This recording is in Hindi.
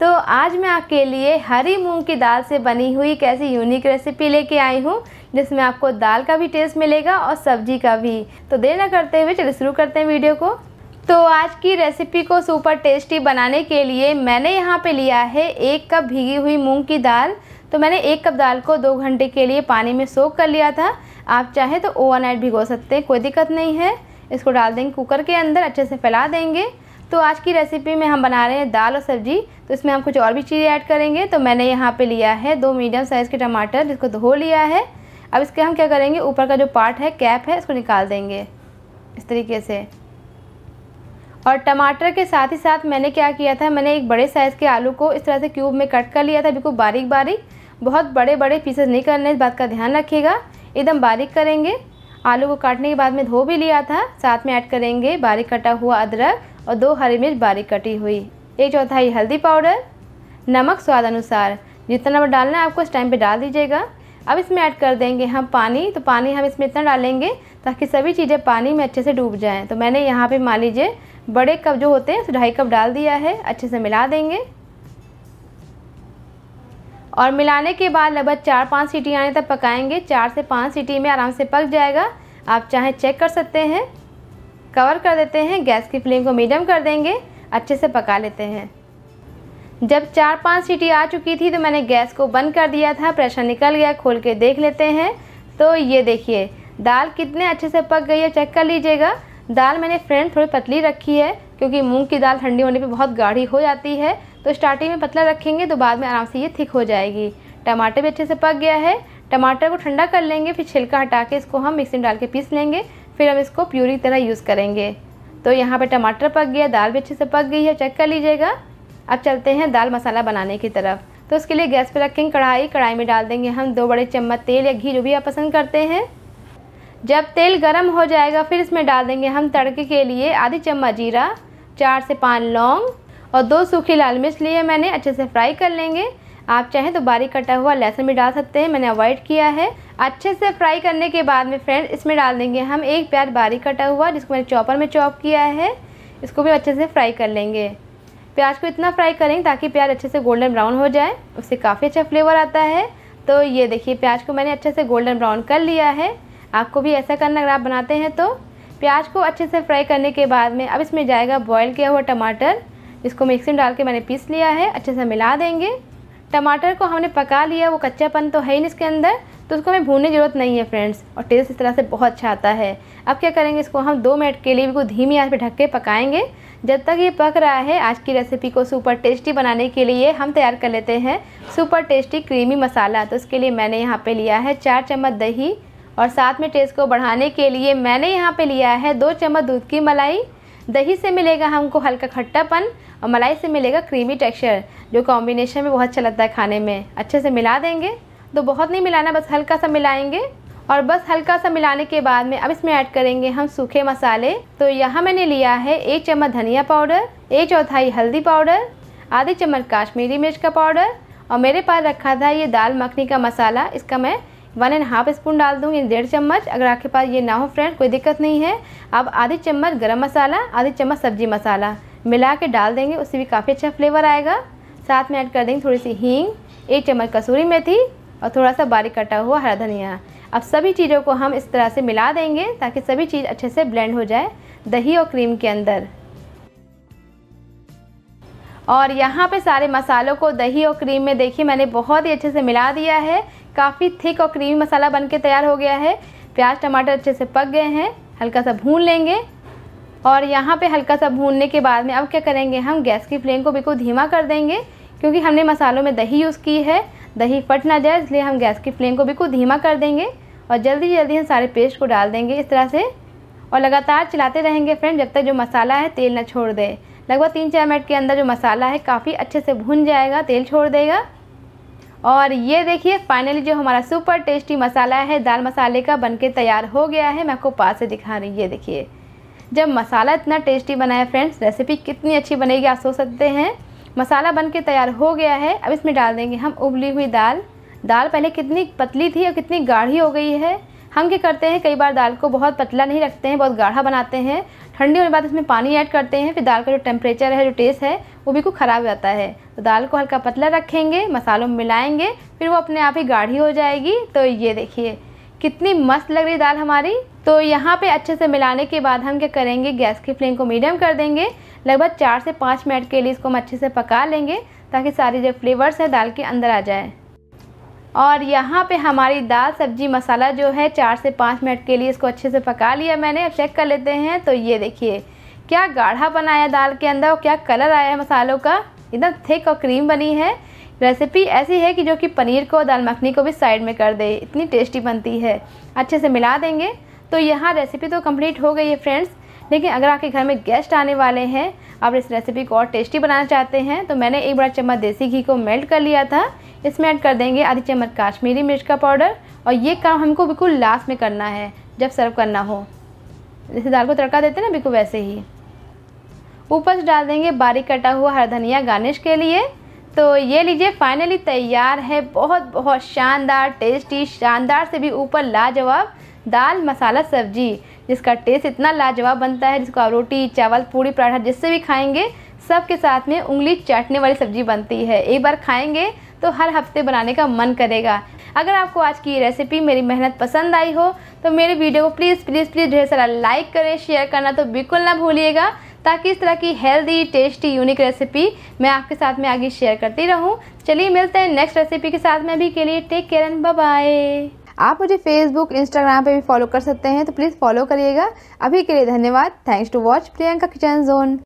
तो आज मैं आपके लिए हरी मूंग की दाल से बनी हुई कैसी यूनिक रेसिपी लेके आई हूँ जिसमें आपको दाल का भी टेस्ट मिलेगा और सब्जी का भी तो देर ना करते हुए चलिए शुरू करते हैं वीडियो को तो आज की रेसिपी को सुपर टेस्टी बनाने के लिए मैंने यहाँ पे लिया है एक कप भीगी हुई मूंग की दाल तो मैंने एक कप दाल को दो घंटे के लिए पानी में सोख कर लिया था आप चाहें तो ओवर भिगो सकते हैं कोई दिक्कत नहीं है इसको डाल देंगे कुकर के अंदर अच्छे से फैला देंगे तो आज की रेसिपी में हम बना रहे हैं दाल और सब्जी तो इसमें हम कुछ और भी चीज़ें ऐड करेंगे तो मैंने यहाँ पे लिया है दो मीडियम साइज़ के टमाटर जिसको धो लिया है अब इसके हम क्या करेंगे ऊपर का जो पार्ट है कैप है इसको निकाल देंगे इस तरीके से और टमाटर के साथ ही साथ मैंने क्या किया था मैंने एक बड़े साइज़ के आलू को इस तरह से क्यूब में कट कर लिया था बिल्कुल बारीक बारीक बहुत बड़े बड़े पीसेस नहीं करने इस बात का ध्यान रखिएगा एकदम बारीक करेंगे आलू को काटने के बाद में धो भी लिया था साथ में ऐड करेंगे बारीक कटा हुआ अदरक और दो हरी मिर्च बारीक कटी हुई एक चौथाई हल्दी पाउडर नमक स्वाद अनुसार जितना नमक डालना है आपको इस टाइम पे डाल दीजिएगा अब इसमें ऐड कर देंगे हम पानी तो पानी हम इसमें इतना डालेंगे ताकि सभी चीज़ें पानी में अच्छे से डूब जाएँ तो मैंने यहाँ पर मान लीजिए बड़े कप जो होते हैं ढाई कप डाल दिया है अच्छे से मिला देंगे और मिलाने के बाद लगभग चार पाँच सीटी आने तक पकाएंगे चार से पाँच सीटी में आराम से पक जाएगा आप चाहे चेक कर सकते हैं कवर कर देते हैं गैस की फ्लेम को मीडियम कर देंगे अच्छे से पका लेते हैं जब चार पांच सीटी आ चुकी थी तो मैंने गैस को बंद कर दिया था प्रेशर निकल गया खोल के देख लेते हैं तो ये देखिए दाल कितने अच्छे से पक गई है चेक कर लीजिएगा दाल मैंने फ्रेंड थोड़ी पतली रखी है क्योंकि मूंग की दाल ठंडी होने पे बहुत गाढ़ी हो जाती है तो स्टार्टिंग में पतला रखेंगे तो बाद में आराम से ये थिक हो जाएगी टमाटर भी अच्छे से पक गया है टमाटर को ठंडा कर लेंगे फिर छिलका हटा के इसको हम मिक्सी में डाल के पीस लेंगे फिर हम इसको प्यूरी तरह यूज़ करेंगे तो यहाँ पर टमाटर पक गया दाल भी अच्छे से पक गई है चेक कर लीजिएगा अब चलते हैं दाल मसाला बनाने की तरफ तो उसके लिए गैस पर रखेंगे कढ़ाई कढ़ाई में डाल देंगे हम दो बड़े चम्मच तेल या घी जो भी आप पसंद करते हैं जब तेल गर्म हो जाएगा फिर इसमें डाल देंगे हम तड़के के लिए आधी चम्मच जीरा चार से पाँच लौंग और दो सूखी लाल मिर्च लिए मैंने अच्छे से फ्राई कर लेंगे आप चाहें तो बारीक कटा हुआ लहसुन भी डाल सकते हैं मैंने अवॉइड किया है अच्छे से फ्राई करने के बाद में फ्रेंड इसमें डाल देंगे हम एक प्याज बारीक कटा हुआ जिसको मैंने चॉपर में चॉप किया है इसको भी अच्छे से फ्राई कर लेंगे प्याज को इतना फ्राई करेंगे ताकि प्याज अच्छे से गोल्डन ब्राउन हो जाए उससे काफ़ी अच्छा फ्लेवर आता है तो ये देखिए प्याज को मैंने अच्छे से गोल्डन ब्राउन कर लिया है आपको भी ऐसा करना अगर आप बनाते हैं तो प्याज को अच्छे से फ्राई करने के बाद में अब इसमें जाएगा बॉयल किया हुआ टमाटर जिसको मिक्सी में डाल के मैंने पीस लिया है अच्छे से मिला देंगे टमाटर को हमने पका लिया वो कच्चापन तो है ही नहीं इसके अंदर तो उसको हमें भूनने की ज़रूरत नहीं है फ्रेंड्स और टेस्ट इस तरह से बहुत अच्छा आता है अब क्या करेंगे इसको हम दो मिनट के लिए भी धीमी आंच पे ढक के पकाएंगे जब तक ये पक रहा है आज की रेसिपी को सुपर टेस्टी बनाने के लिए हम तैयार कर लेते हैं सुपर टेस्टी क्रीमी मसाला तो उसके लिए मैंने यहाँ पर लिया है चार चम्मच दही और साथ में टेस्ट को बढ़ाने के लिए मैंने यहाँ पर लिया है दो चम्मच दूध की मलाई दही से मिलेगा हमको हल्का खट्टापन और मलाई से मिलेगा क्रीमी टेक्सचर जो कॉम्बिनेशन में बहुत अच्छा लगता है खाने में अच्छे से मिला देंगे तो बहुत नहीं मिलाना बस हल्का सा मिलाएंगे और बस हल्का सा मिलाने के बाद में अब इसमें ऐड करेंगे हम सूखे मसाले तो यहाँ मैंने लिया है एक चम्मच धनिया पाउडर एक चौथाई हल्दी पाउडर आधे चम्मच काश्मीरी मिर्च का पाउडर और मेरे पास रखा था ये दाल मखनी का मसाला इसका मैं वन एंड हाफ स्पून डाल दूँ यानी डेढ़ चम्मच अगर आपके पास ये ना हो फ्रेंड कोई दिक्कत नहीं है अब आधे चम्मच गरम मसाला आधे चम्मच सब्जी मसाला मिला के डाल देंगे उससे भी काफ़ी अच्छा फ्लेवर आएगा साथ में ऐड कर देंगे थोड़ी सी हींग एक चम्मच कसूरी मेथी और थोड़ा सा बारीक कटा हुआ हरा धनिया अब सभी चीज़ों को हम इस तरह से मिला देंगे ताकि सभी चीज़ अच्छे से ब्लेंड हो जाए दही और क्रीम के अंदर और यहाँ पे सारे मसालों को दही और क्रीम में देखिए मैंने बहुत ही अच्छे से मिला दिया है काफ़ी थिक और क्रीमी मसाला बन के तैयार हो गया है प्याज टमाटर अच्छे से पक गए हैं हल्का सा भून लेंगे और यहाँ पे हल्का सा भूनने के बाद में अब क्या करेंगे हम गैस की फ्लेम को बिल्कुल धीमा कर देंगे क्योंकि हमने मसालों में दही यूज़ की है दही फट ना जाए इसलिए हम गैस की फ्लेम को बिल्कुल धीमा कर देंगे और जल्दी जल्दी हम सारे पेस्ट को डाल देंगे इस तरह से और लगातार चलाते रहेंगे फ्रेंड जब तक जो मसाला है तेल ना छोड़ दे लगभग तीन चार मिनट के अंदर जो मसाला है काफ़ी अच्छे से भून जाएगा तेल छोड़ देगा और ये देखिए फाइनली जो हमारा सुपर टेस्टी मसाला है दाल मसाले का बनके तैयार हो गया है मैं आपको पास से दिखा रही ये देखिए जब मसाला इतना टेस्टी बना है फ्रेंड्स रेसिपी कितनी अच्छी बनेगी आप सोच सकते हैं मसाला बन के तैयार हो गया है अब इसमें डाल देंगे हम उबली हुई दाल दाल पहले कितनी पतली थी और कितनी गाढ़ी हो गई है हम क्या करते हैं कई बार दाल को बहुत पतला नहीं रखते हैं बहुत गाढ़ा बनाते हैं ठंडी होने के बाद इसमें पानी ऐड करते हैं फिर दाल का जो टेम्परेचर है जो टेस्ट है वो बिल्कुल ख़राब हो जाता है तो दाल को हल्का पतला रखेंगे मसालों में मिलाएंगे फिर वो अपने आप ही गाढ़ी हो जाएगी तो ये देखिए कितनी मस्त लग रही दाल हमारी तो यहाँ पे अच्छे से मिलाने के बाद हम क्या करेंगे गैस की फ्लेम को मीडियम कर देंगे लगभग चार से पाँच मिनट के लिए इसको हम अच्छे से पका लेंगे ताकि सारे जो फ्लेवर्स हैं दाल के अंदर आ जाए और यहाँ पे हमारी दाल सब्जी मसाला जो है चार से पाँच मिनट के लिए इसको अच्छे से पका लिया मैंने अब चेक कर लेते हैं तो ये देखिए क्या गाढ़ा बनाया दाल के अंदर और क्या कलर आया है मसालों का एकदम थिक और क्रीम बनी है रेसिपी ऐसी है कि जो कि पनीर को दाल मखनी को भी साइड में कर दे इतनी टेस्टी बनती है अच्छे से मिला देंगे तो यहाँ रेसिपी तो कम्प्लीट हो गई है फ्रेंड्स लेकिन अगर आपके घर में गेस्ट आने वाले हैं आप इस रेसिपी को और टेस्टी बनाना चाहते हैं तो मैंने एक बड़ा चम्मच देसी घी को मेल्ट कर लिया था इसमें ऐड कर देंगे आधी चम्मच काश्मीरी मिर्च का पाउडर और ये काम हमको बिल्कुल लास्ट में करना है जब सर्व करना हो जैसे दाल को तड़का देते ना बिल्कुल वैसे ही ऊपर से डाल देंगे बारीक कटा हुआ हरा धनिया गार्निश के लिए तो ये लीजिए फाइनली तैयार है बहुत बहुत शानदार टेस्टी शानदार से भी ऊपर लाजवाब दाल मसाला सब्जी जिसका टेस्ट इतना लाजवाब बनता है जिसको आप रोटी चावल पूड़ी पराठा जिससे भी खाएंगे सब के साथ में उंगली चाटने वाली सब्जी बनती है एक बार खाएंगे तो हर हफ्ते बनाने का मन करेगा अगर आपको आज की रेसिपी मेरी मेहनत पसंद आई हो तो मेरे वीडियो को प्लीज़ प्लीज़ प्लीज़ ढेर सारा लाइक करें शेयर करना तो बिल्कुल ना भूलिएगा ताकि इस तरह की हेल्दी टेस्टी यूनिक रेसिपी मैं आपके साथ में आगे शेयर करती रहूं चलिए मिलते हैं नेक्स्ट रेसिपी के साथ में अभी के लिए टेक केयर एंड बाय आप मुझे फेसबुक इंस्टाग्राम पर भी फॉलो कर सकते हैं तो प्लीज़ फॉलो करिएगा अभी के लिए धन्यवाद thanks to watch Priyanka kitchen zone